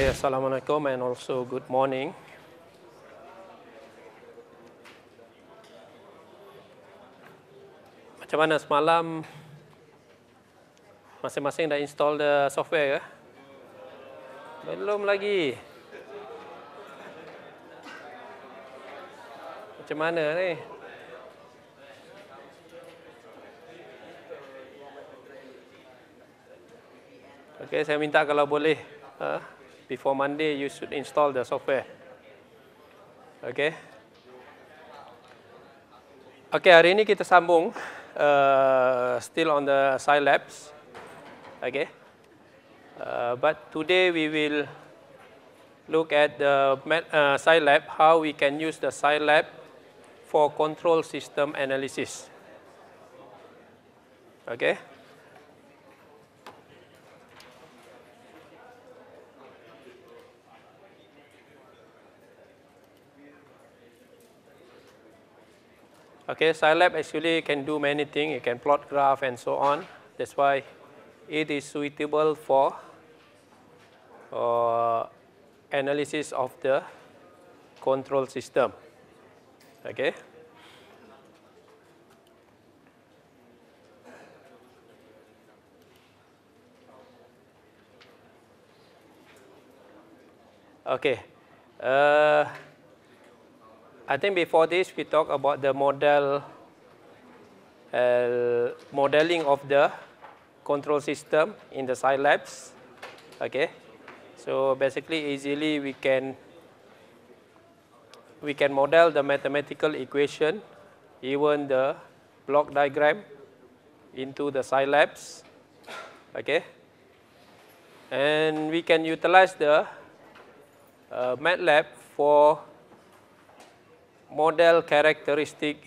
Okay, Assalamualaikum and also good morning. Macam mana semalam masing-masing dah install the software ke? Ya? Belum lagi. Macam mana ni? Okay, saya minta kalau boleh. Ha? before Monday, you should install the software. Okay. Okay, hari ini kita sambung uh, still on the Scilabs. Okay. Uh, but today we will look at the uh, Scilab, how we can use the Scilab for control system analysis. Okay. Okay, Scilab actually can do many things. It can plot graph and so on. That's why it is suitable for uh, analysis of the control system. Okay. Okay. Uh, I think before this we talked about the model uh, modeling of the control system in the Scilabs. Okay, so basically easily we can we can model the mathematical equation, even the block diagram into the Scilabs. Okay, and we can utilize the uh, MATLAB for model characteristic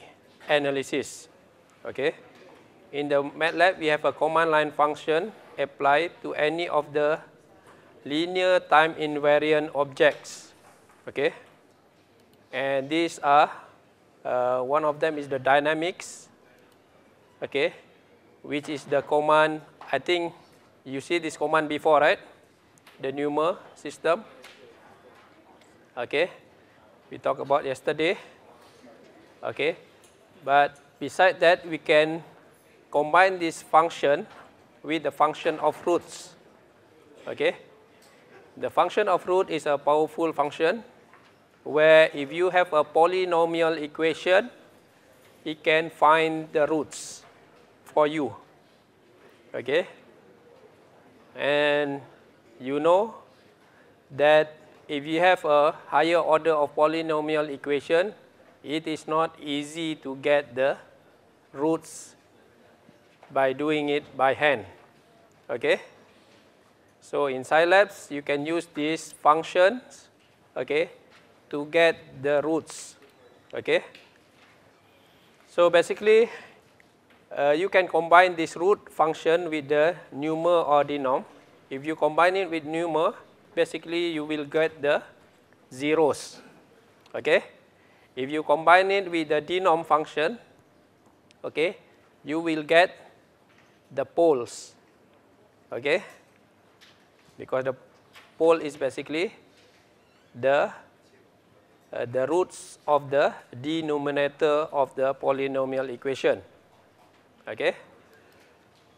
analysis. Okay. In the MATLAB, we have a command line function applied to any of the linear time invariant objects. Okay. And these are, uh, one of them is the dynamics. Okay. Which is the command, I think you see this command before, right? The NUMA system. Okay. We talked about yesterday. okay? But beside that, we can combine this function with the function of roots, okay? The function of root is a powerful function where if you have a polynomial equation, it can find the roots for you, okay? And you know that if you have a higher order of polynomial equation, it is not easy to get the roots by doing it by hand. Okay? So in Scilabs, you can use these functions okay, to get the roots. Okay? So basically, uh, you can combine this root function with the numer or denom. If you combine it with numer, basically you will get the zeros. Okay? If you combine it with the denom function, okay, you will get the poles, okay, because the pole is basically the uh, the roots of the denominator of the polynomial equation. Okay.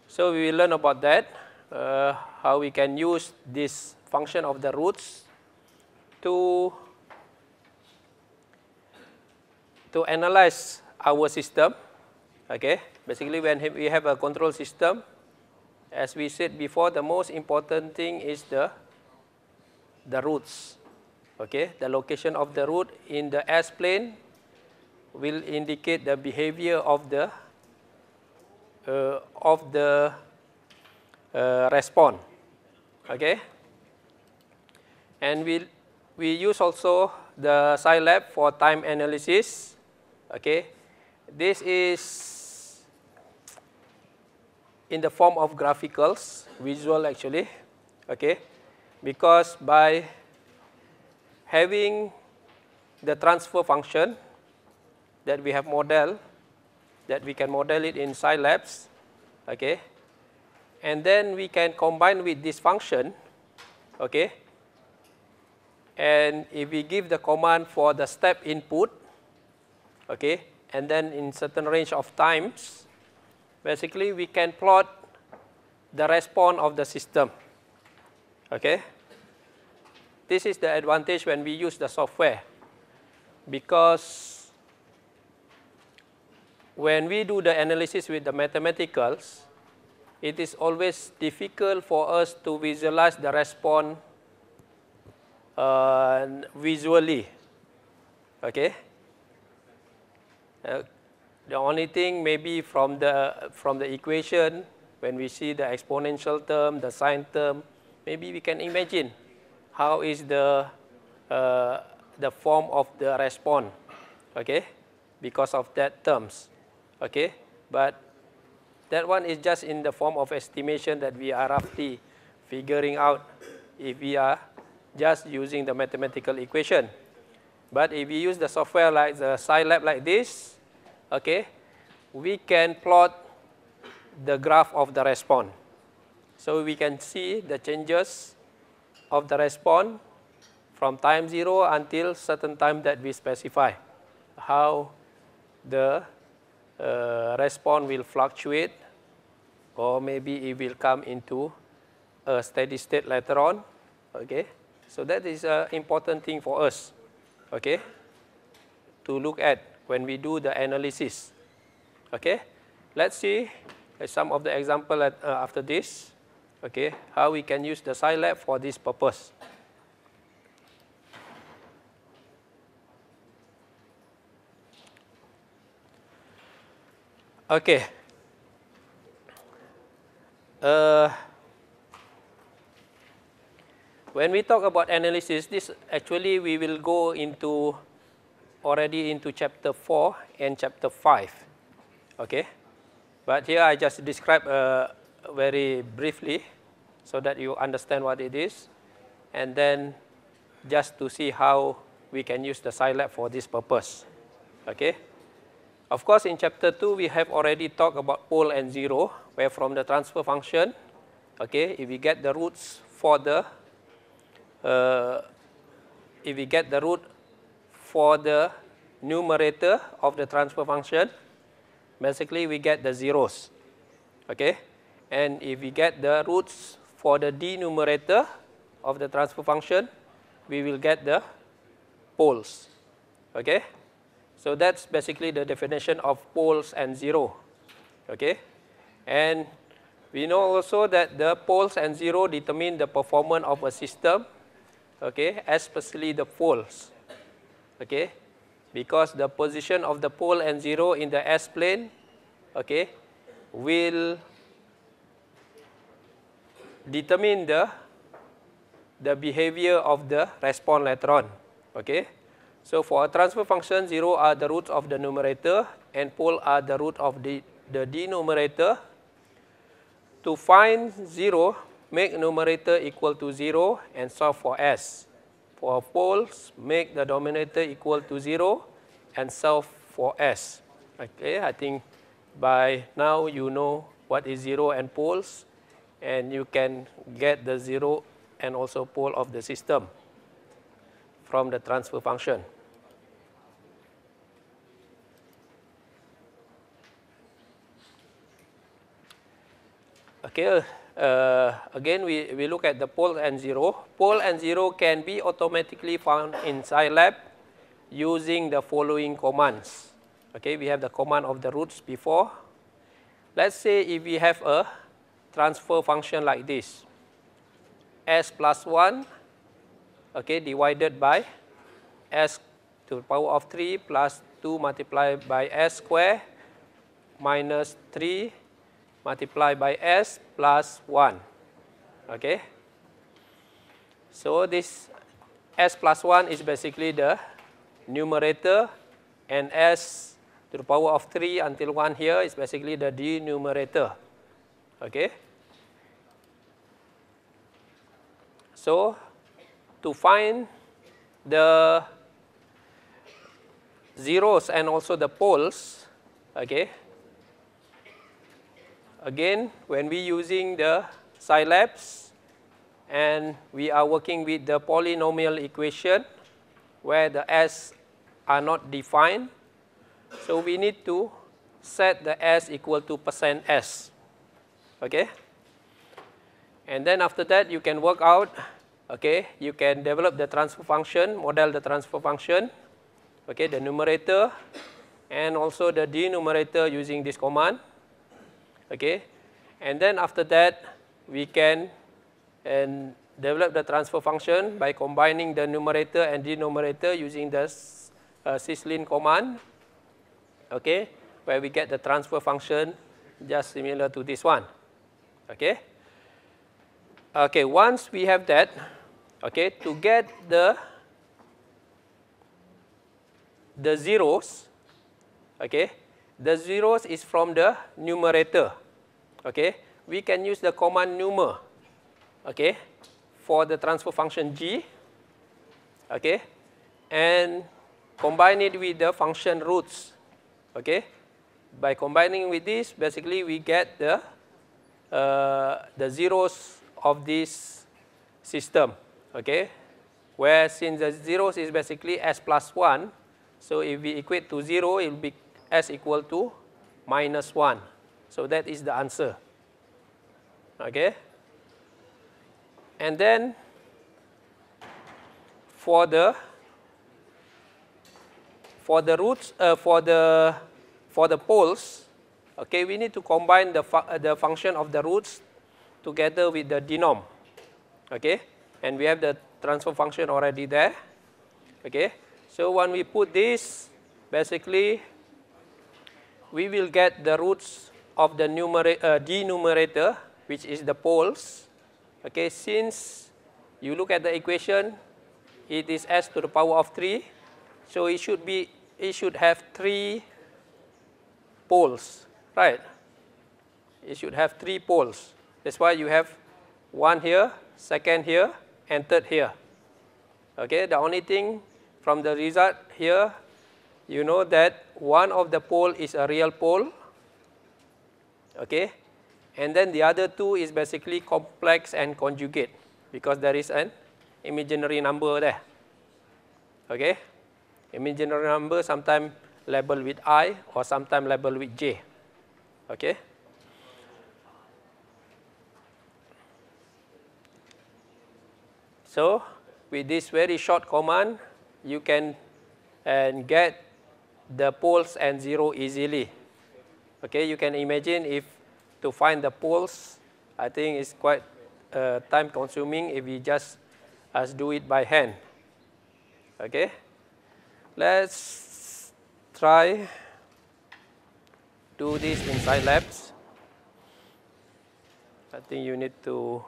So, we will learn about that, uh, how we can use this function of the roots to to analyze our system. Okay, basically when we have a control system, as we said before, the most important thing is the the roots, Okay, the location of the root in the S plane will indicate the behavior of the uh, of the uh, response. Okay, and we we use also the Scilab for time analysis okay. This is in the form of graphicals, visual actually, okay, because by having the transfer function that we have model, that we can model it in Scilabs, okay, and then we can combine with this function, okay, and if we give the command for the step input, okay? And then in certain range of times, basically we can plot the response of the system, okay? This is the advantage when we use the software because when we do the analysis with the mathematicals, it is always difficult for us to visualize the response uh, visually. Okay, uh, the only thing maybe from the, from the equation, when we see the exponential term, the sine term, maybe we can imagine how is the, uh, the form of the response, okay, because of that terms, okay. But that one is just in the form of estimation that we are roughly figuring out if we are just using the mathematical equation. But if we use the software like the Scilab like this, okay, we can plot the graph of the response. So we can see the changes of the response from time 0 until certain time that we specify how the uh, response will fluctuate or maybe it will come into a steady state later on. Okay. So that is an important thing for us okay, to look at when we do the analysis. Okay, let's see uh, some of the example at, uh, after this. Okay, how we can use the Scilab for this purpose. Okay. Uh, when we talk about analysis, this actually we will go into already into chapter 4 and chapter 5. Okay? But here I just describe uh, very briefly so that you understand what it is. And then just to see how we can use the Scilab for this purpose. Okay? Of course, in chapter 2, we have already talked about pole and zero, where from the transfer function, okay, if we get the roots for the, uh, if we get the root for the numerator of the transfer function, basically we get the zeros. Okay? And if we get the roots for the denumerator of the transfer function, we will get the poles. Okay? So that's basically the definition of poles and zero. Okay? And we know also that the poles and zero determine the performance of a system, okay, especially the poles okay, because the position of the pole and zero in the S plane, okay, will determine the the behavior of the response later on, okay. So for a transfer function, zero are the roots of the numerator and pole are the root of the the denominator. To find zero, make numerator equal to zero and solve for S for poles, make the dominator equal to zero and solve for S. Okay, I think by now you know what is zero and poles and you can get the zero and also pole of the system from the transfer function. Okay, uh, again, we, we look at the pole and zero. Pole and zero can be automatically found in Scilab using the following commands. Okay, we have the command of the roots before. Let's say if we have a transfer function like this. S plus 1, okay, divided by S to the power of 3 plus 2 multiplied by S square minus 3 multiplied by s plus 1. Okay. So this s plus 1 is basically the numerator and s to the power of 3 until 1 here is basically the denominator. Okay. So to find the zeros and also the poles, okay, again when we using the Scilabs and we are working with the polynomial equation where the s are not defined. So, we need to set the s equal to percent s. Okay? And then after that you can work out, okay, you can develop the transfer function, model the transfer function, okay, the numerator and also the denominator using this command. okay and then after that we can and develop the transfer function by combining the numerator and denominator using the uh, syslin command okay where we get the transfer function just similar to this one okay okay once we have that okay to get the the zeros okay The zeros is from the numerator. Okay, we can use the command numer. Okay, for the transfer function g. Okay, and combine it with the function roots. Okay, by combining with this, basically we get the uh, the zeros of this system. Okay, where since the zeros is basically s plus one, so if we equate to zero, it will be s equal to minus 1. So that is the answer. Okay. And then for the for the roots uh, for the for the poles, okay, we need to combine the fu uh, the function of the roots together with the denom. Okay, and we have the transfer function already there. Okay, so when we put this, basically we will get the roots of the numerator, uh, denominator, which is the poles. Okay, since you look at the equation, it is s to the power of 3. So it should be, it should have 3 poles, right? It should have 3 poles. That's why you have one here, second here, and third here. Okay, the only thing from the result here you know that one of the pole is a real pole, okay, and then the other two is basically complex and conjugate because there is an imaginary number there, okay. Imaginary number sometimes labeled with i or sometimes labeled with j, okay. So, with this very short command, you can and get the poles and zero easily. Okay, you can imagine if to find the poles, I think it's quite uh, time consuming if we just as do it by hand. Okay, let's try do this inside labs. I think you need to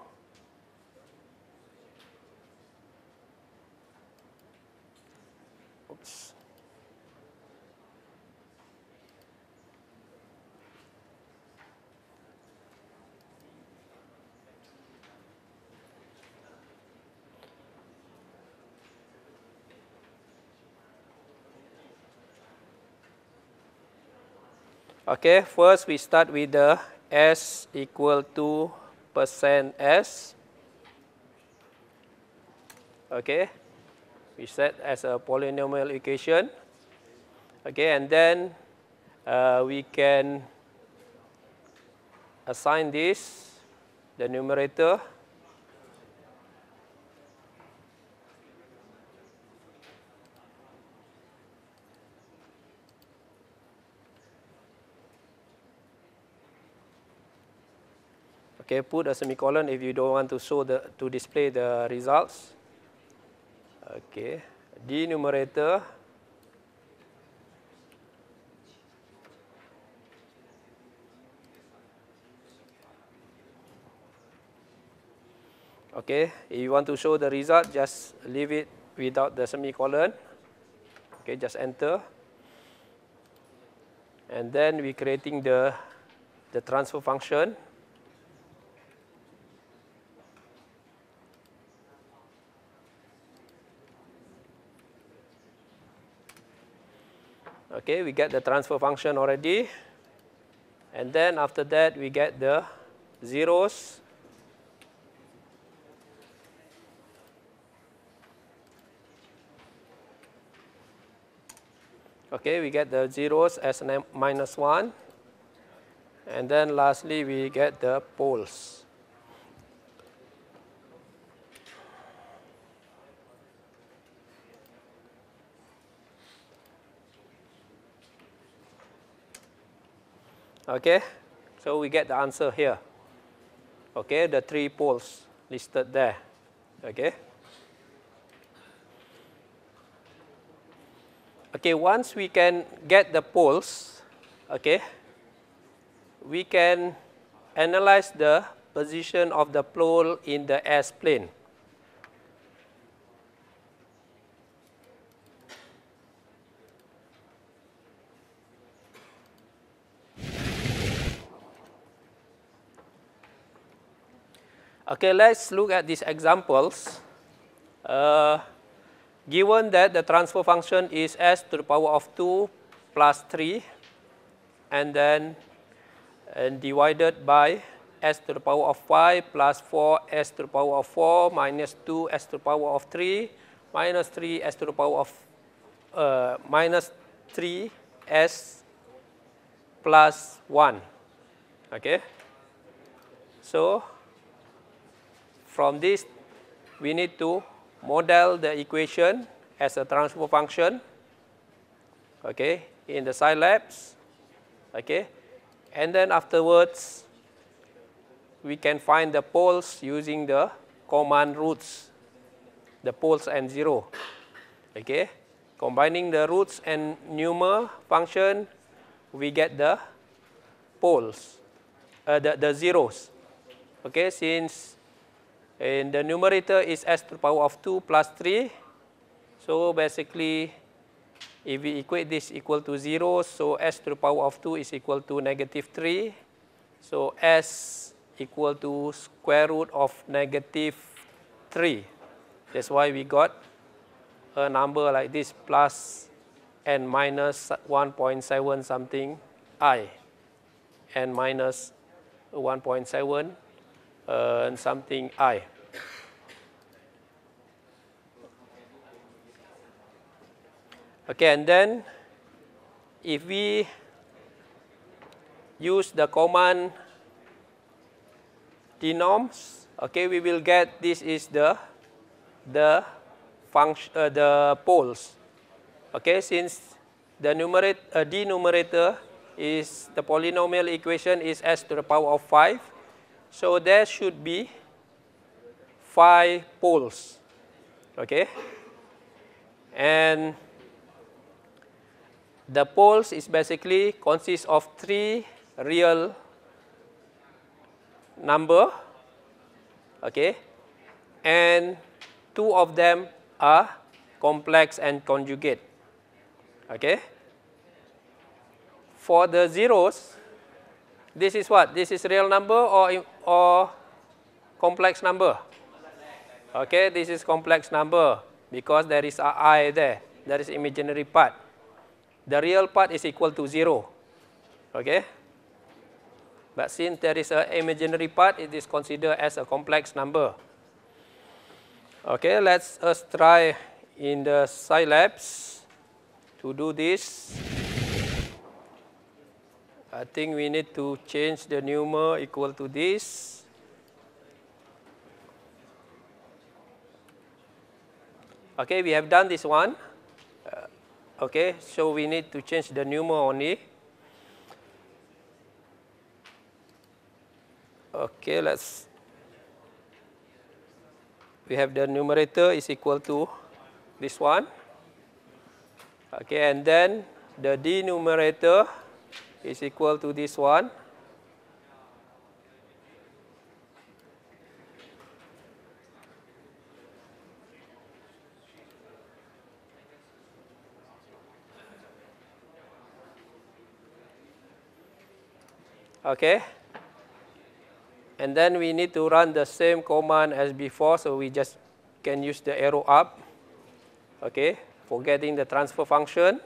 Okay, first we start with the S equal to percent S. Okay, we set as a polynomial equation. Okay, and then uh, we can assign this, the numerator, Okay, put a semicolon if you don't want to show the to display the results. Okay, di numerator. Okay, if you want to show the result, just leave it without the semicolon. Okay, just enter. And then we creating the the transfer function. Okay, we get the transfer function already. And then after that, we get the zeros. Okay, we get the zeros as minus 1. And then lastly, we get the poles. Okay, so we get the answer here. Okay, the three poles listed there. Okay. Okay, once we can get the poles, okay, we can analyze the position of the pole in the S-plane. Okay, let's look at these examples. Uh, given that the transfer function is s to the power of 2 plus 3 and then and divided by s to the power of 5 plus 4 s to the power of 4 minus 2 s to the power of 3 minus 3 s to the power of uh, minus 3 s plus 1. Okay. So, from this, we need to model the equation as a transfer function, okay, in the side okay. And then afterwards, we can find the poles using the command roots, the poles and zero, okay. Combining the roots and numer function, we get the poles, uh, the, the zeros, okay, since And the numerator is s to the power of 2 plus 3. So basically, if we equate this equal to 0, so s to the power of 2 is equal to negative 3. So s equal to square root of negative 3. That's why we got a number like this, plus and minus 1.7 something i, and minus 1.7 Uh, and something I. Okay, and then if we use the command denoms, okay, we will get this is the the function uh, the poles. Okay, since the numerator uh, denominator is the polynomial equation is s to the power of 5 so there should be five poles, okay? And the poles is basically consists of three real number, okay? And two of them are complex and conjugate, okay? For the zeros, This is what? This is real number or or complex number? Okay, this is complex number because there is a i there. There is imaginary part. The real part is equal to zero. Okay. But since there is a imaginary part, it is considered as a complex number. Okay, let's us uh, try in the Scilabs to do this. I think we need to change the numer equal to this. Okay, we have done this one. Uh, okay, so we need to change the numer only. Okay, let's. We have the numerator is equal to this one. Okay, and then the denumerator. is equal to this one okay. And then we need to run the same command as before, so we just can use the arrow up, okay, for getting the transfer function.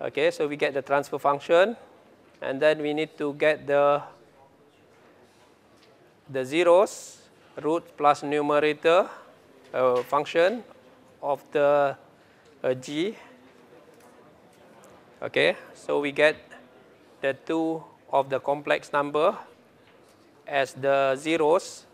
Okay, so we get the transfer function and then we need to get the the zeros root plus numerator uh, function of the uh, g. Okay, so we get the two of the complex number as the zeros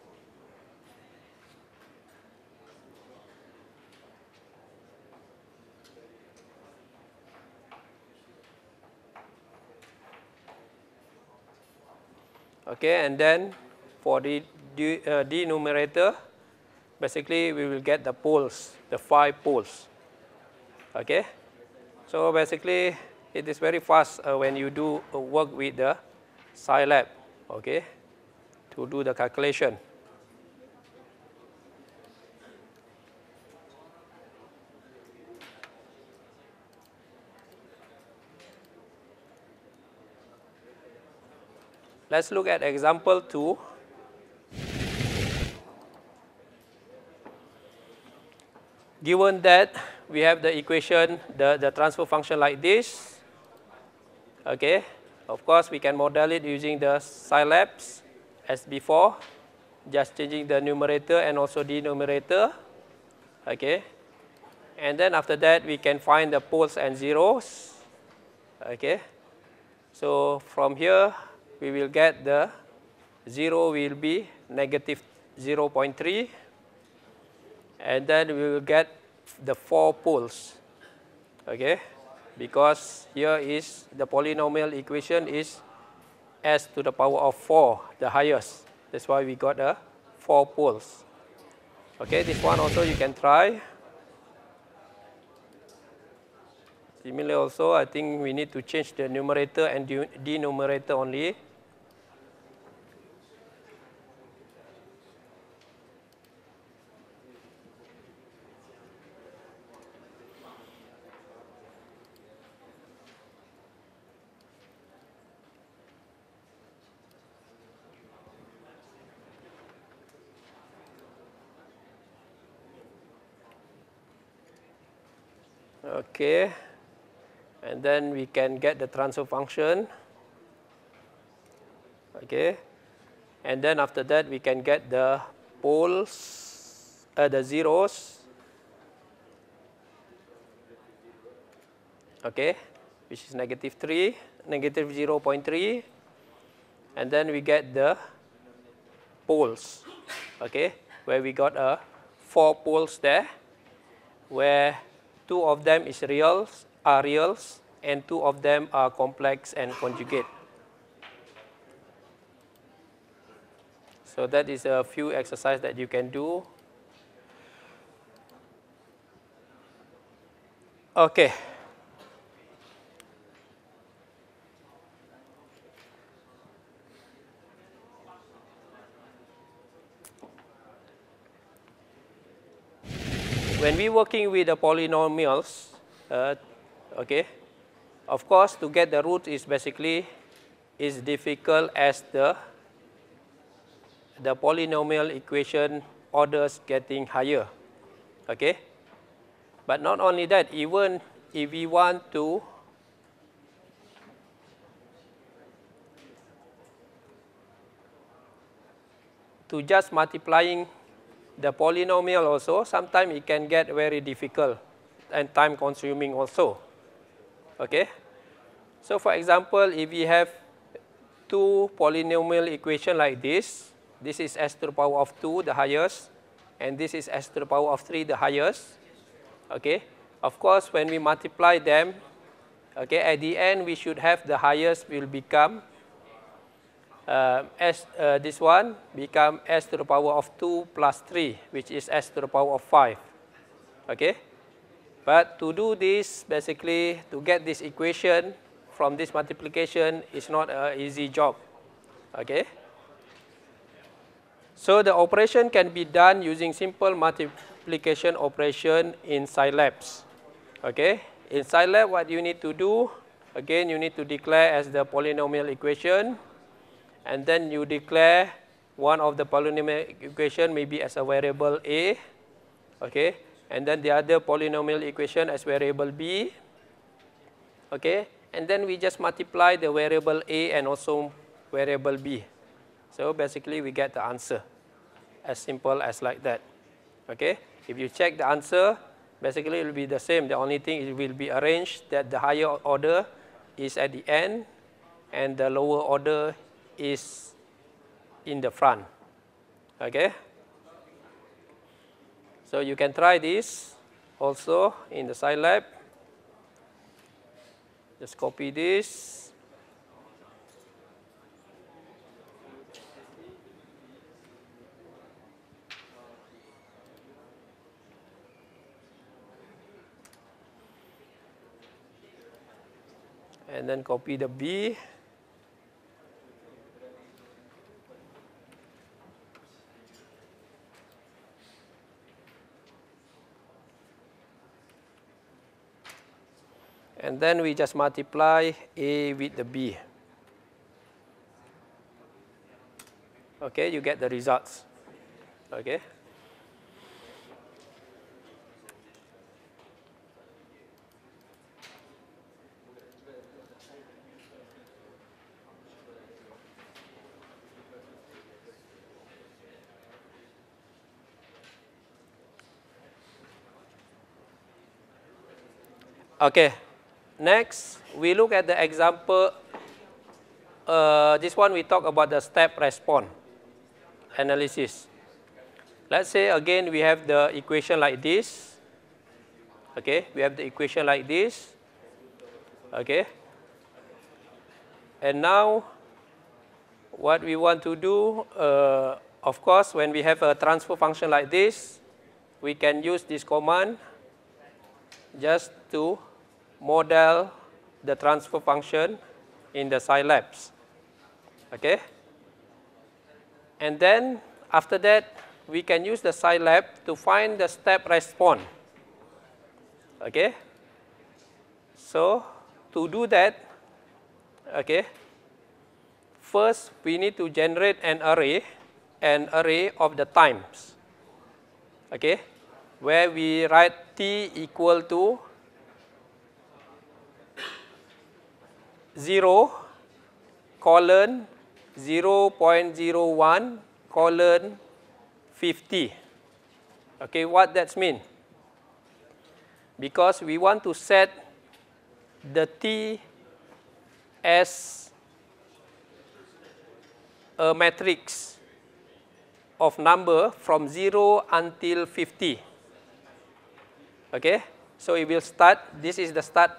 okay and then for the uh, denumerator basically we will get the poles the five poles okay so basically it is very fast uh, when you do uh, work with the scilab okay to do the calculation Let us look at example 2. Given that we have the equation, the, the transfer function like this, okay. Of course, we can model it using the Scilabs as before, just changing the numerator and also denominator, okay. And then after that, we can find the poles and zeros, okay. So from here, we will get the 0 will be negative 0 0.3 and then we will get the 4 poles okay because here is the polynomial equation is s to the power of 4 the highest that's why we got the 4 poles okay this one also you can try similarly also I think we need to change the numerator and denominator only okay. And then we can get the transfer function, okay. And then after that, we can get the poles, uh, the zeros, okay, which is negative 3, negative 0 0.3, and then we get the poles, okay, where we got a uh, four poles there, where Two of them is reals, are reals, and two of them are complex and conjugate. So that is a few exercise that you can do. Okay. when we're working with the polynomials, uh, okay, of course, to get the root is basically is difficult as the the polynomial equation orders getting higher. Okay, but not only that, even if we want to to just multiplying the polynomial also, sometimes it can get very difficult and time consuming also. Okay? So for example, if we have two polynomial equation like this, this is s to the power of 2, the highest, and this is s to the power of 3, the highest. Okay? Of course, when we multiply them, okay, at the end, we should have the highest will become uh, s uh, this one become s to the power of 2 plus 3 which is s to the power of 5 okay but to do this basically to get this equation from this multiplication is not a easy job okay so the operation can be done using simple multiplication operation in scilab okay in scilab what you need to do again you need to declare as the polynomial equation and then you declare one of the polynomial equation maybe as a variable A, okay, and then the other polynomial equation as variable B, okay, and then we just multiply the variable A and also variable B. So basically we get the answer as simple as like that, okay. If you check the answer, basically it will be the same. The only thing it will be arranged that the higher order is at the end and the lower order is in the front. Okay? So you can try this also in the side lab. Just copy this. And then copy the B and then we just multiply A with the B. Okay, you get the results. Okay. Okay, Next, we look at the example. Uh, this one we talk about the step response analysis. Let's say again we have the equation like this. Okay, we have the equation like this. Okay. And now, what we want to do, uh, of course, when we have a transfer function like this, we can use this command just to model the transfer function in the Scilabs. Okay? And then after that, we can use the Scilab to find the step response. Okay? So, to do that, okay, first we need to generate an array, an array of the times, okay, where we write t equal to 0 colon 0 0.01 colon 50. Okay, what that's mean? Because we want to set the T as a matrix of number from 0 until 50. Okay, so it will start, this is the start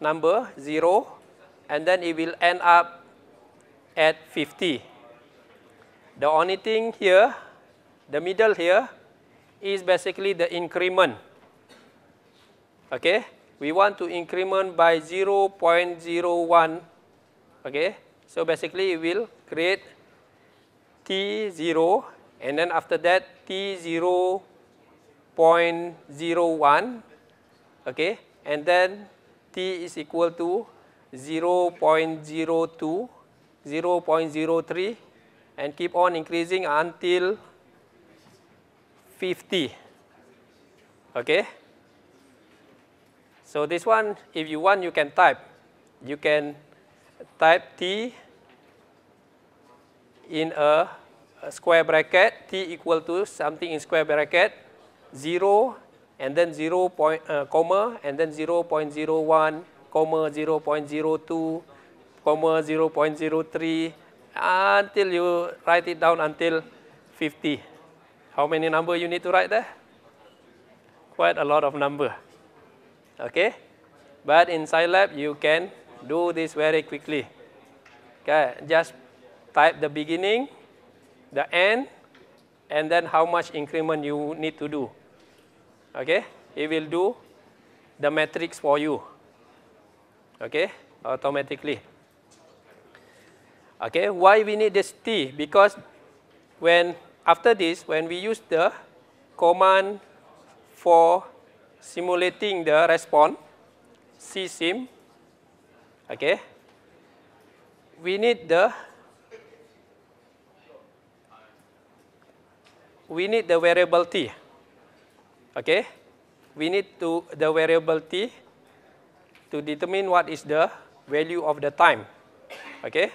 number 0, and then it will end up at 50. The only thing here, the middle here, is basically the increment. Okay, we want to increment by 0.01. Okay, so basically it will create T0 and then after that T0.01. Okay, and then T is equal to 0.02, 0.03, and keep on increasing until 50. Okay? So this one, if you want, you can type. You can type T in a, square bracket, T equal to something in square bracket, 0, and then 0, point, uh, comma, and then 0.01, 0.02, 0.03 until you write it down until 50. How many number you need to write there? Quite a lot of number. Okay? But in Scilab, you can do this very quickly. Okay, just type the beginning, the end, and then how much increment you need to do. Okay? It will do the matrix for you. okay, automatically. Okay, why we need this T? Because when after this, when we use the command for simulating the response, csim, okay, we need the we need the variable t. Okay, we need to the variable t to determine what is the value of the time. Okay.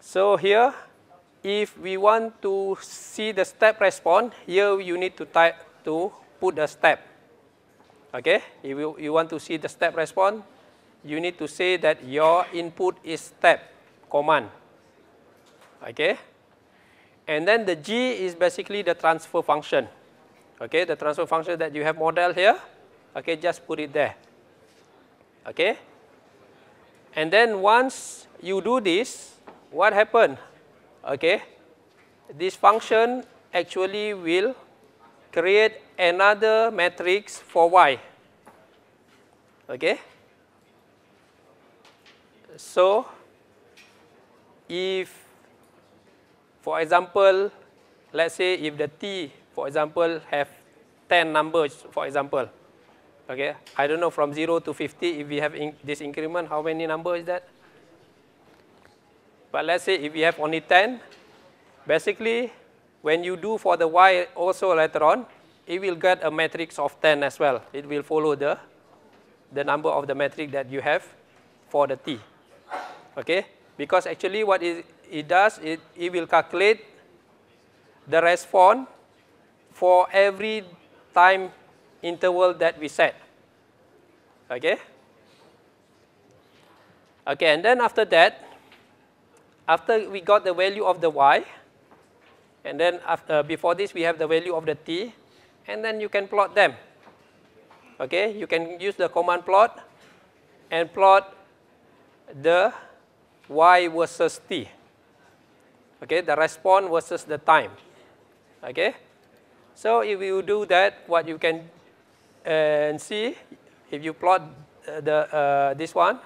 So here, if we want to see the step response, here you need to type to put a step. Okay. If you, you want to see the step response, you need to say that your input is step command. Okay. And then the G is basically the transfer function. Okay, the transfer function that you have model here okay just put it there okay and then once you do this what happen okay this function actually will create another matrix for y okay so if for example let's say if the t for example have 10 numbers for example Okay, I don't know from 0 to 50, if we have in this increment, how many number is that? But let's say if we have only 10, basically when you do for the y also later on, it will get a matrix of 10 as well. It will follow the, the number of the matrix that you have for the t. Okay, because actually what it, it does, it, it will calculate the response for every time interval that we set. Okay? Okay, and then after that, after we got the value of the y, and then after, uh, before this we have the value of the t, and then you can plot them. Okay, you can use the command plot and plot the y versus t. Okay, the response versus the time. Okay, so if you do that, what you can and see if you plot uh, the, uh, this one,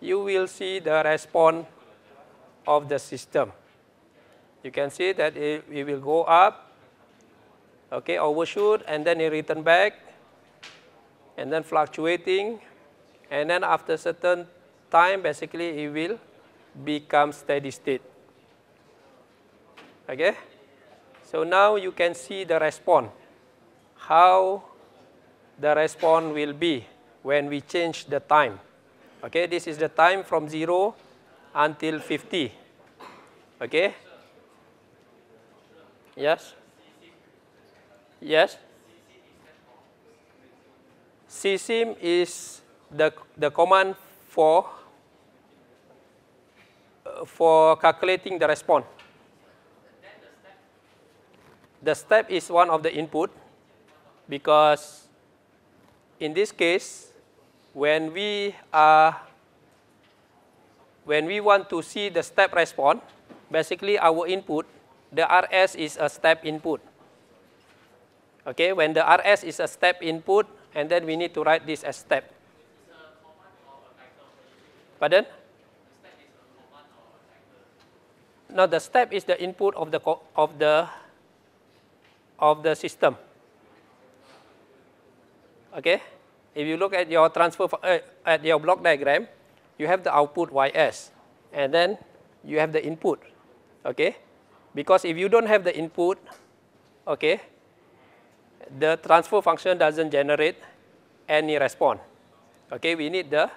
you will see the response of the system. You can see that it, it will go up, okay, overshoot, and then it return back, and then fluctuating, and then after certain time, basically it will become steady state. Okay, so now you can see the response, how the response will be when we change the time. Okay, this is the time from 0 until 50. Okay? Yes? Yes? CSIM is the, the command for, uh, for calculating the response. The step is one of the input because in this case, when we are when we want to see the step response, basically our input, the RS is a step input. Okay, when the RS is a step input, and then we need to write this as step. Pardon? Now the step is the input of the of the of the system. Okay? If you look at your transfer uh, at your block diagram, you have the output ys, and then you have the input. Okay? Because if you don't have the input, okay, the transfer function doesn't generate any response. Okay, we need the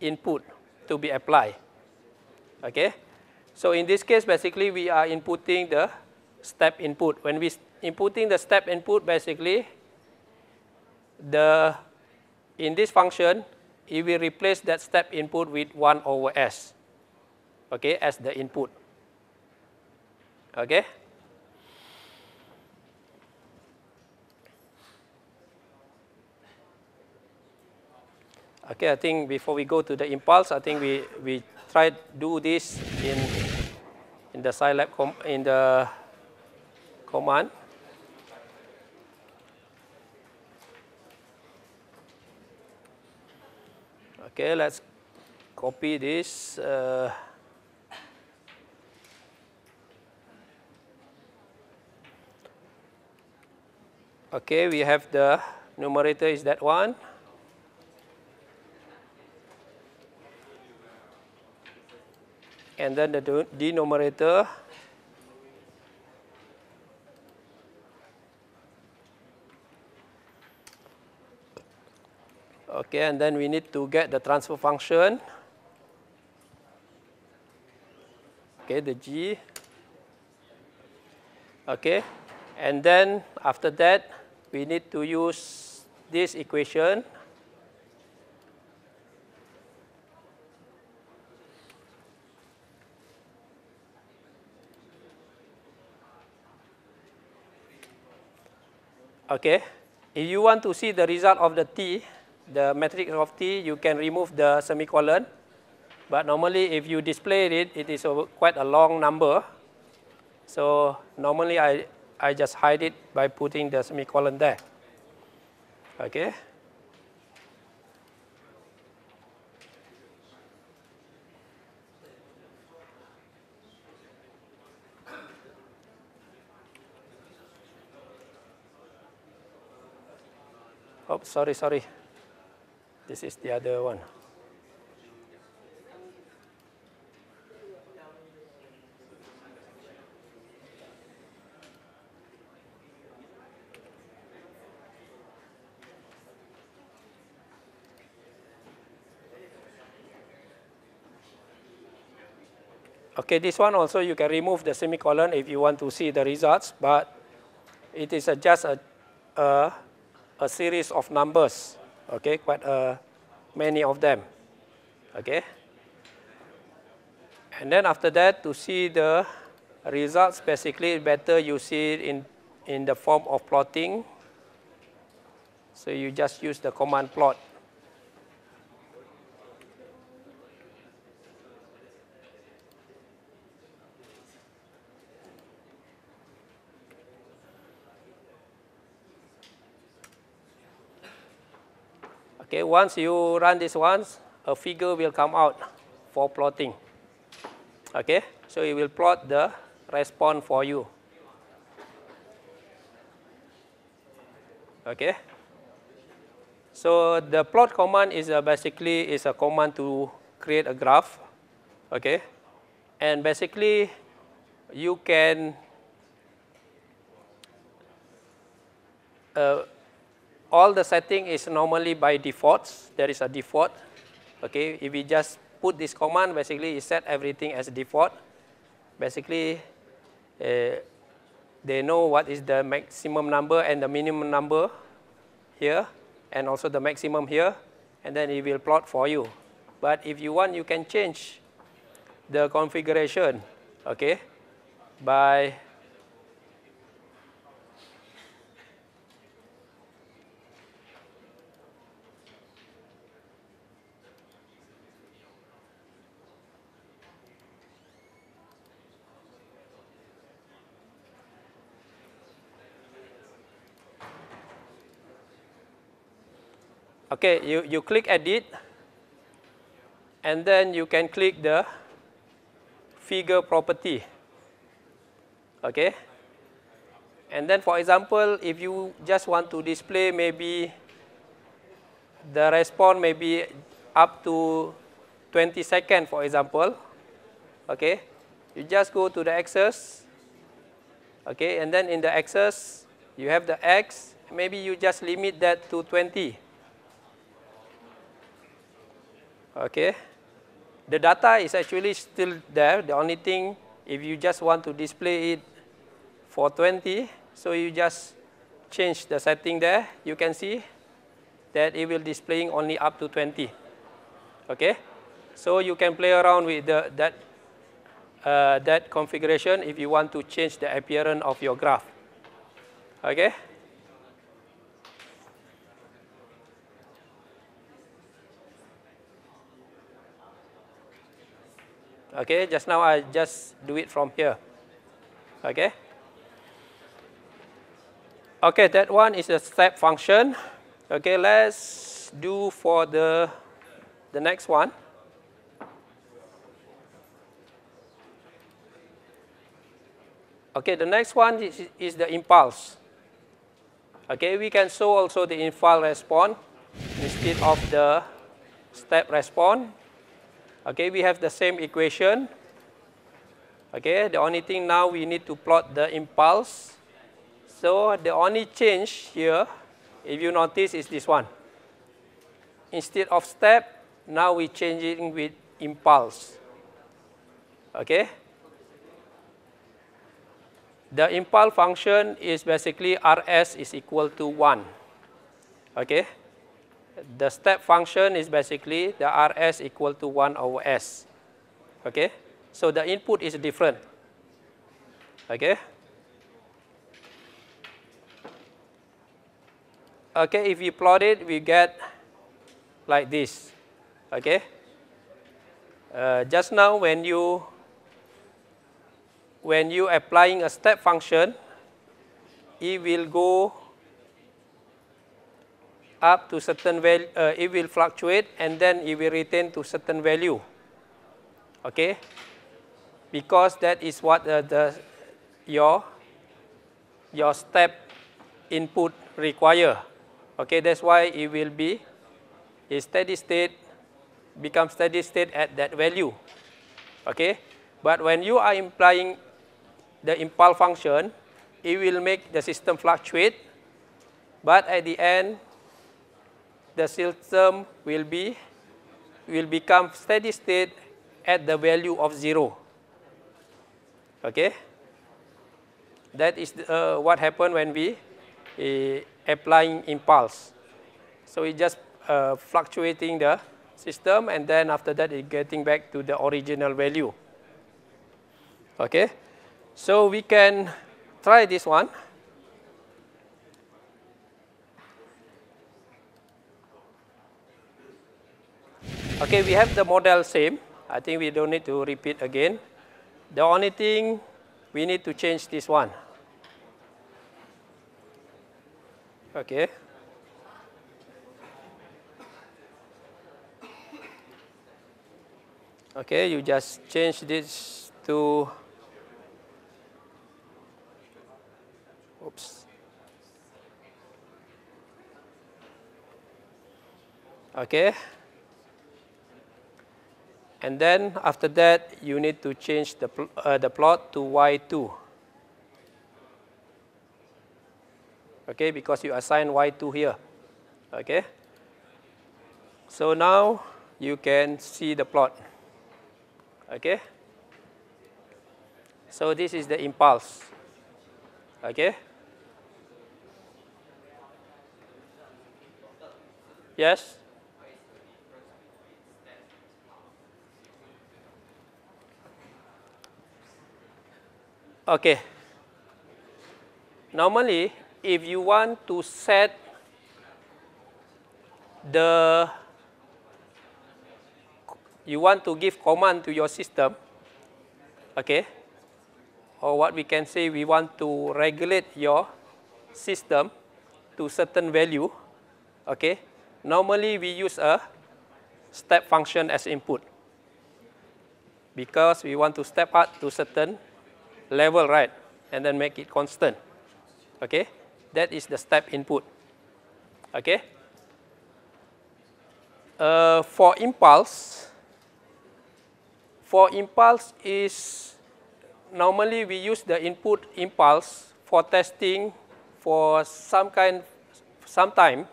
input to be applied. Okay, so in this case, basically we are inputting the step input. When we inputting the step input, basically the, in this function, it will replace that step input with 1 over s, okay, as the input, okay. Okay, I think before we go to the impulse, I think we, we try to do this in, in the Scilab com in the command. Okay, let us copy this. Uh, okay, we have the numerator is that one. And then the denominator Okay, and then we need to get the transfer function. Okay, the G. Okay, and then after that, we need to use this equation. Okay, if you want to see the result of the T, the matrix of T, you can remove the semicolon. But normally, if you display it, it is a, quite a long number. So normally, I, I just hide it by putting the semicolon there. Okay. Oh, sorry, sorry. This is the other one. Okay, this one also you can remove the semicolon if you want to see the results, but it is a, just a, a, a series of numbers. okay, quite uh, many of them, okay. And then after that, to see the results, basically better you see it in, in the form of plotting. So you just use the command plot. Okay, once you run this once, a figure will come out for plotting. Okay, so it will plot the response for you. Okay. So the plot command is basically is a command to create a graph. Okay, and basically you can uh, all the setting is normally by defaults. There is a default. Okay, if we just put this command, basically it set everything as default. Basically, uh, they know what is the maximum number and the minimum number here, and also the maximum here, and then it will plot for you. But if you want, you can change the configuration, okay, by Okay, you, you click edit, and then you can click the figure property. Okay? And then for example, if you just want to display maybe the response maybe up to 20 seconds, for example. Okay? You just go to the axis. Okay? And then in the axis, you have the X. Maybe you just limit that to 20. Okay. The data is actually still there. The only thing, if you just want to display it for 20, so you just change the setting there. You can see that it will displaying only up to 20. Okay. So you can play around with the, that, uh, that configuration if you want to change the appearance of your graph. Okay. Okay, just now I just do it from here. Okay. Okay, that one is a step function. Okay, let's do for the the next one. Okay, the next one is, is the impulse. Okay, we can show also the impulse response instead of the step response. Okay, we have the same equation. Okay, the only thing now we need to plot the impulse. So the only change here, if you notice, is this one. Instead of step, now we change it with impulse. Okay? The impulse function is basically Rs is equal to 1. Okay? the step function is basically the rs equal to 1 over s. Okay? So the input is different. Okay? Okay, if you plot it, we get like this. Okay? Uh, just now when you when you applying a step function, it will go up to certain value, uh, it will fluctuate and then it will return to certain value. Okay? Because that is what uh, the, your, your step input require. Okay, that's why it will be a steady state, become steady state at that value. Okay? But when you are implying the impulse function, it will make the system fluctuate, but at the end, the system will be will become steady state at the value of 0. Okay? That is uh, what happened when we uh, applying impulse. So it just uh, fluctuating the system and then after that it getting back to the original value. Okay? So we can try this one. Okay, we have the model same. I think we don't need to repeat again. The only thing we need to change this one. Okay. Okay, you just change this to oops. Okay. And then after that, you need to change the, pl uh, the plot to Y2. Okay, because you assign Y2 here. Okay. So now you can see the plot. Okay. So this is the impulse. Okay. Yes. Okay. Normally, if you want to set the you want to give command to your system, okay, or what we can say we want to regulate your system to certain value, okay, normally we use a step function as input because we want to step out to certain level right and then make it constant okay that is the step input okay uh, for impulse for impulse is normally we use the input impulse for testing for some kind some time.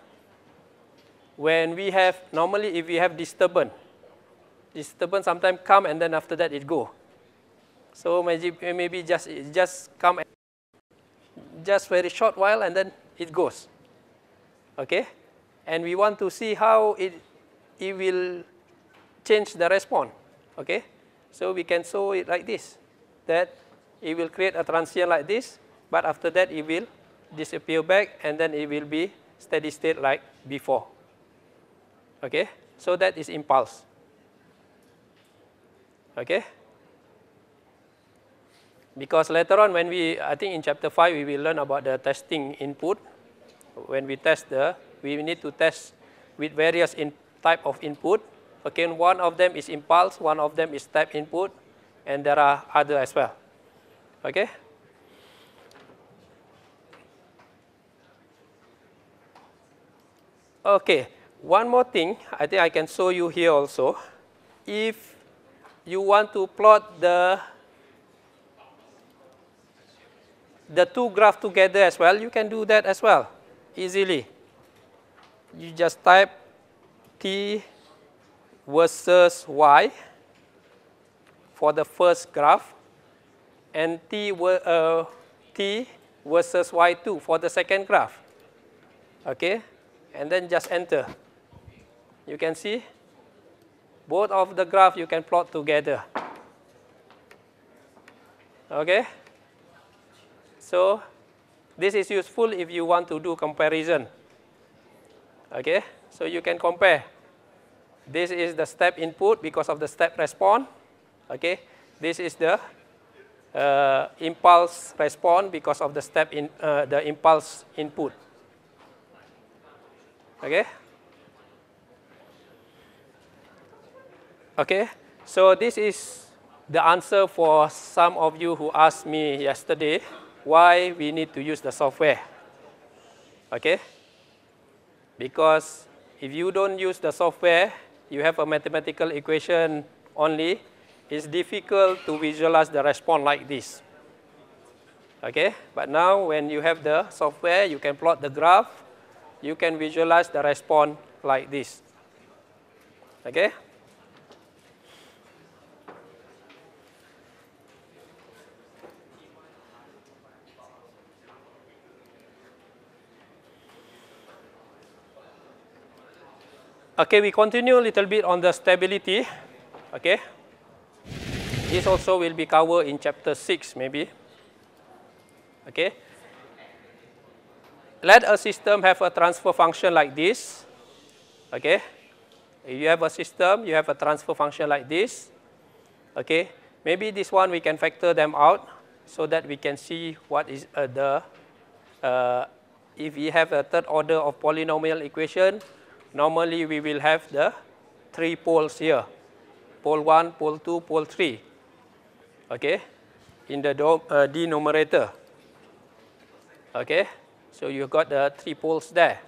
when we have normally if we have disturbance disturbance sometimes come and then after that it go So eh, maybe just just come just very short while and then it goes. Okay? And we want to see how it, it will change the response. Okay? So we can show it like this, that it will create a transient like this, but after that it will disappear back and then it will be steady state like before. Okay? So that is impulse. Okay? because later on when we, I think in chapter 5, we will learn about the testing input. When we test the, we need to test with various in, type of input. Again, one of them is impulse, one of them is step input, and there are other as well. Okay? Okay, one more thing, I think I can show you here also. If you want to plot the the two graph together as well, you can do that as well easily. You just type t versus y for the first graph and t, uh, t versus y2 for the second graph. Okay? And then just enter. You can see both of the graph you can plot together. Okay? So this is useful if you want to do comparison. Okay, so you can compare. This is the step input because of the step response. Okay, this is the uh, impulse response because of the step in uh, the impulse input. Okay. Okay, so this is the answer for some of you who asked me yesterday. why we need to use the software. Okay? Because if you don't use the software, you have a mathematical equation only, it's difficult to visualize the response like this. Okay? But now when you have the software, you can plot the graph, you can visualize the response like this. Okay? Okay, we continue a little bit on the stability. Okay. This also will be covered in chapter 6 maybe. Okay. Let a system have a transfer function like this. Okay. If you have a system, you have a transfer function like this. Okay. Maybe this one we can factor them out so that we can see what is uh, the, uh, if we have a third order of polynomial equation, normally we will have the three poles here, pole 1, pole 2, pole 3, okay, in the uh, denominator, okay. So you got the three poles there.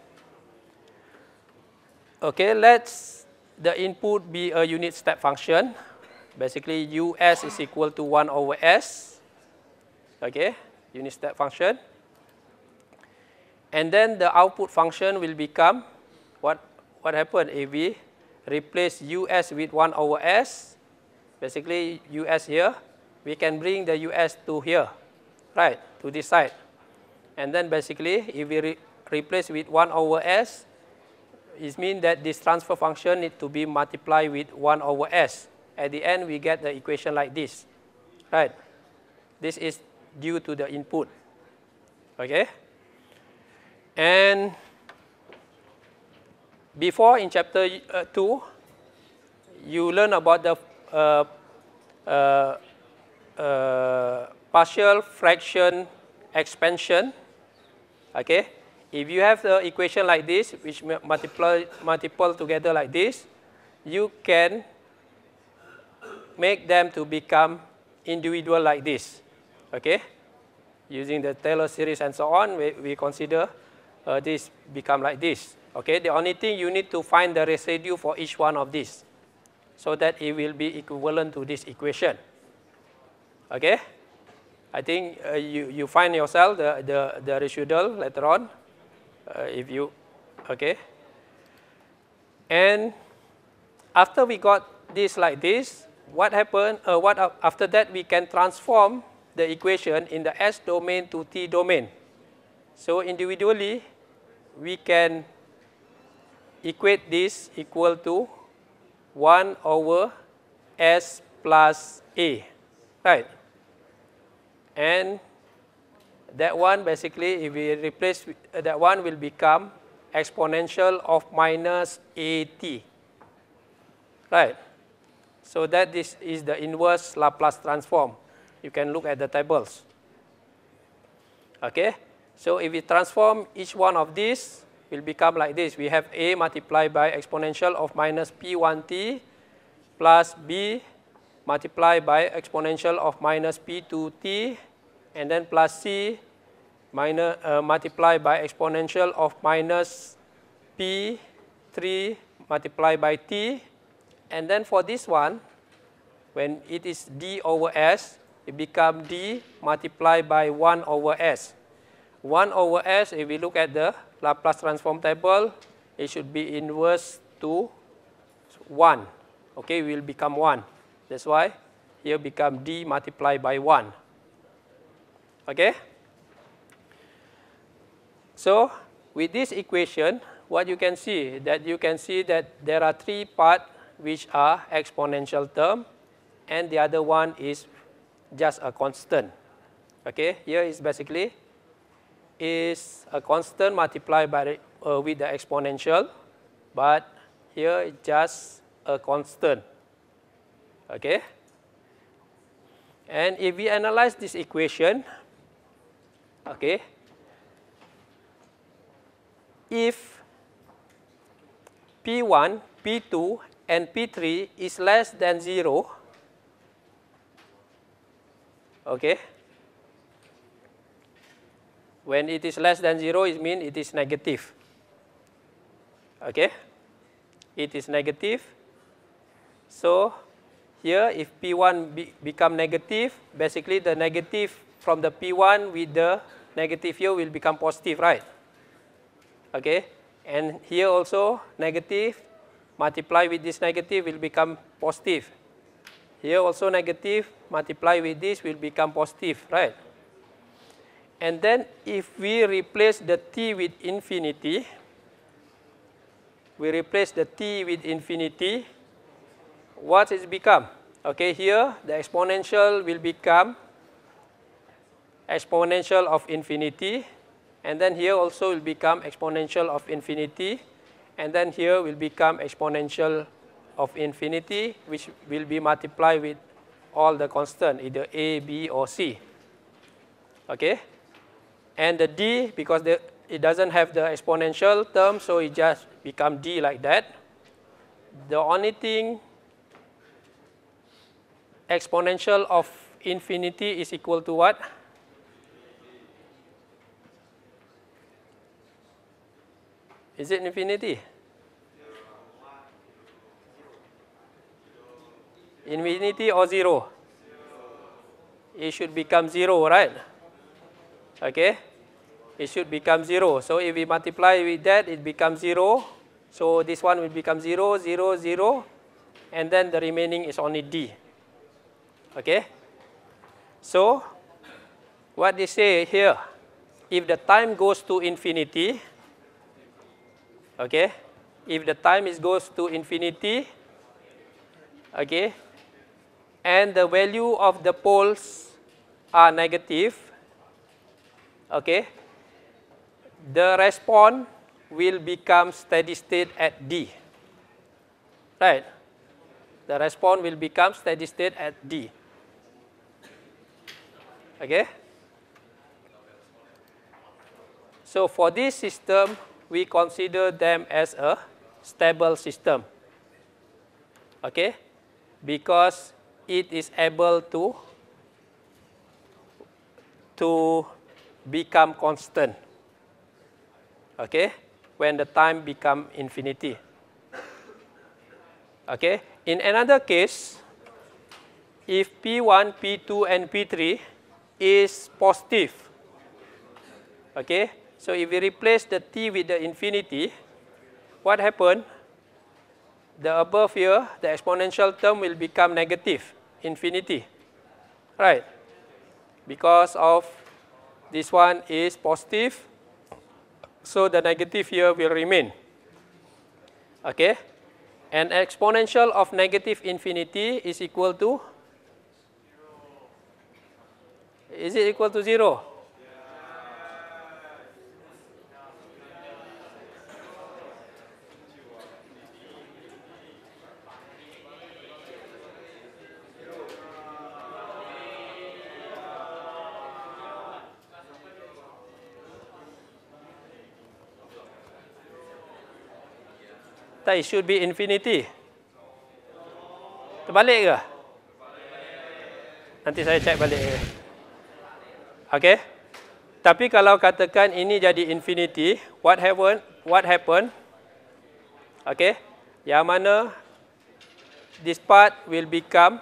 Okay, let's the input be a unit step function. Basically, us is equal to 1 over s, okay, unit step function. And then the output function will become what what happened if we replace US with 1 over S, basically US here, we can bring the US to here, right, to this side. And then basically, if we re replace with 1 over S, it means that this transfer function need to be multiplied with 1 over S. At the end, we get the equation like this, right? This is due to the input, okay? And before in chapter uh, 2, you learn about the uh, uh, uh, partial fraction expansion. Okay, if you have the equation like this, which multiply multiple together like this, you can make them to become individual like this. Okay, using the Taylor series and so on, we, we consider uh, this become like this. Okay, the only thing you need to find the residue for each one of these so that it will be equivalent to this equation. Okay? I think uh, you, you find yourself the, the, the residual later on uh, if you, okay? And after we got this like this, what happened, uh, what, after that we can transform the equation in the S domain to T domain. So individually, we can equate this equal to 1 over S plus A. Right? And that one basically, if we replace, uh, that one will become exponential of minus a t, Right? So that this is the inverse Laplace transform. You can look at the tables. Okay? So if we transform each one of these, will become like this. We have A multiplied by exponential of minus P1T plus B multiplied by exponential of minus P2T and then plus C minus uh, multiplied by exponential of minus P3 multiplied by T. And then for this one, when it is D over S, it become D multiplied by one over S. One over S, if we look at the Laplace transform table, it should be inverse to 1. Okay, will become 1. That's why here become d multiplied by 1. Okay? So, with this equation, what you can see? That you can see that there are three parts which are exponential term and the other one is just a constant. Okay, here is basically is a constant multiplied by uh, with the exponential, but here it's just a constant. Okay. And if we analyze this equation, okay, if P1, P2, and P3 is less than 0, okay, When it is less than zero, it means it is negative. Okay? It is negative. So, here if P1 be become negative, basically the negative from the P1 with the negative here will become positive, right? Okay? And here also negative multiply with this negative will become positive. Here also negative multiply with this will become positive, right? And then if we replace the t with infinity, we replace the t with infinity, what is become? Okay, here the exponential will become exponential of infinity and then here also will become exponential of infinity and then here will become exponential of infinity which will be multiplied with all the constant either a, b or c. Okay and the d because the, it doesn't have the exponential term, so it just become d like that. The only thing exponential of infinity is equal to what? Is it infinity? Infinity or zero? It should become zero, right? okay, it should become 0. So if we multiply with that, it becomes 0. So this one will become 0, 0, 0, and then the remaining is only D. Okay? So, what they say here, if the time goes to infinity, okay, if the time is goes to infinity, okay, and the value of the poles are negative, okay, the response will become steady state at D, right? The response will become steady state at D, okay? So for this system, we consider them as a stable system, okay? Because it is able to to become constant. Okay? When the time become infinity. Okay? In another case, if p one, p two and p three is positive, okay? So if we replace the T with the infinity, what happen? The above here, the exponential term will become negative, infinity. Right? Because of this one is positive. So the negative here will remain. Okay. And exponential of negative infinity is equal to? Is it equal to zero? kata it should be infinity. Terbalik ke? Nanti saya cek balik. Okey. Tapi kalau katakan ini jadi infinity, what happen? What happen? Okey. Yang mana this part will become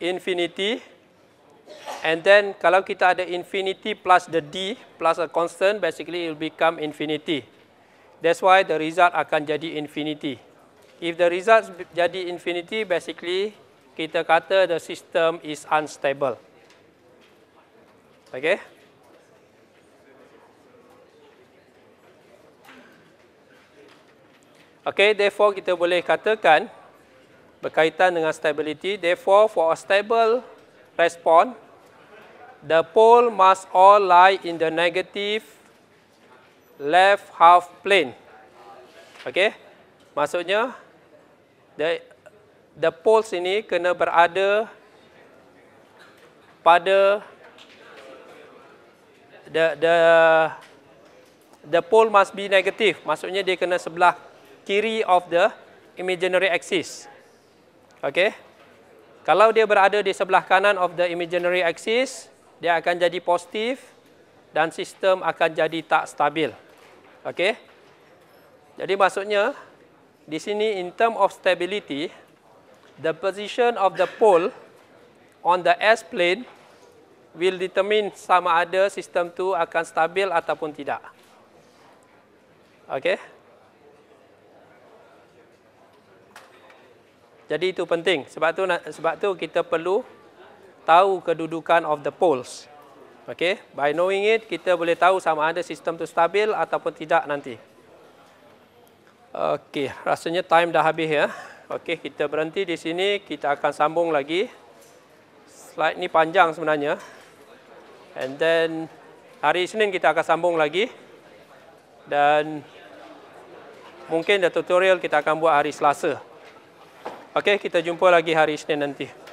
infinity and then kalau kita ada infinity plus the d plus a constant basically it will become infinity. That's why the result akan jadi infinity. If the result jadi infinity, basically, kita kata the system is unstable. Okay? Okay, therefore, kita boleh katakan berkaitan dengan stability. Therefore, for a stable response, the pole must all lie in the negative left half plane. Okey. Maksudnya the the poles ini kena berada pada the the the pole must be negative. Maksudnya dia kena sebelah kiri of the imaginary axis. Okey. Kalau dia berada di sebelah kanan of the imaginary axis, dia akan jadi positif dan sistem akan jadi tak stabil. Okey. Jadi maksudnya di sini in term of stability the position of the pole on the S plane will determine sama ada sistem tu akan stabil ataupun tidak. Okey. Jadi itu penting. Sebab tu sebab tu kita perlu tahu kedudukan of the poles. Okay, by knowing it, kita boleh tahu sama ada sistem tu stabil ataupun tidak nanti. Okay, rasanya time dah habis ya. Okay, kita berhenti di sini. Kita akan sambung lagi. Slide ni panjang sebenarnya. And then, hari Senin kita akan sambung lagi. Dan mungkin ada tutorial kita akan buat hari Selasa. Okay, kita jumpa lagi hari Senin nanti.